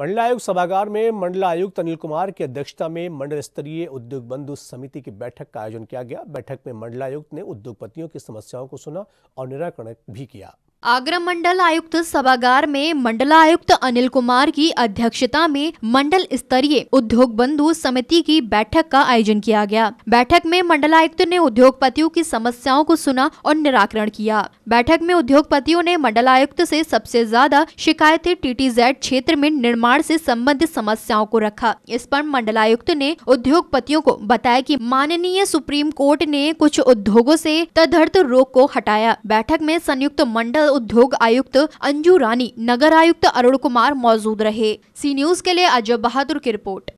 मंडलायुक्त सभागार में मंडलायुक्त अनिल कुमार की अध्यक्षता में मंडल स्तरीय उद्योग बंधु समिति की बैठक का आयोजन किया गया बैठक में मंडलायुक्त ने उद्योगपतियों की समस्याओं को सुना और निराकरण भी किया आगरा मंडल आयुक्त सभागार में मंडला आयुक्त अनिल कुमार की अध्यक्षता में मंडल स्तरीय उद्योग बंधु समिति की बैठक का आयोजन किया गया बैठक में मंडला आयुक्त ने उद्योगपतियों की समस्याओं को सुना और निराकरण किया बैठक में उद्योगपतियों ने मंडला आयुक्त से सबसे ज्यादा शिकायतें टीटीजेड क्षेत्र में निर्माण से संबंधित समस्याओं को रखा इस पर मंडलायुक्त ने उद्योगपतियों को बताया की माननीय सुप्रीम कोर्ट ने कुछ उद्योगों ऐसी तदर्थ रोक को हटाया बैठक में संयुक्त मंडल अंचल उद्योग आयुक्त अंजू रानी नगर आयुक्त अरुण कुमार मौजूद रहे सी न्यूज के लिए अजय बहादुर की रिपोर्ट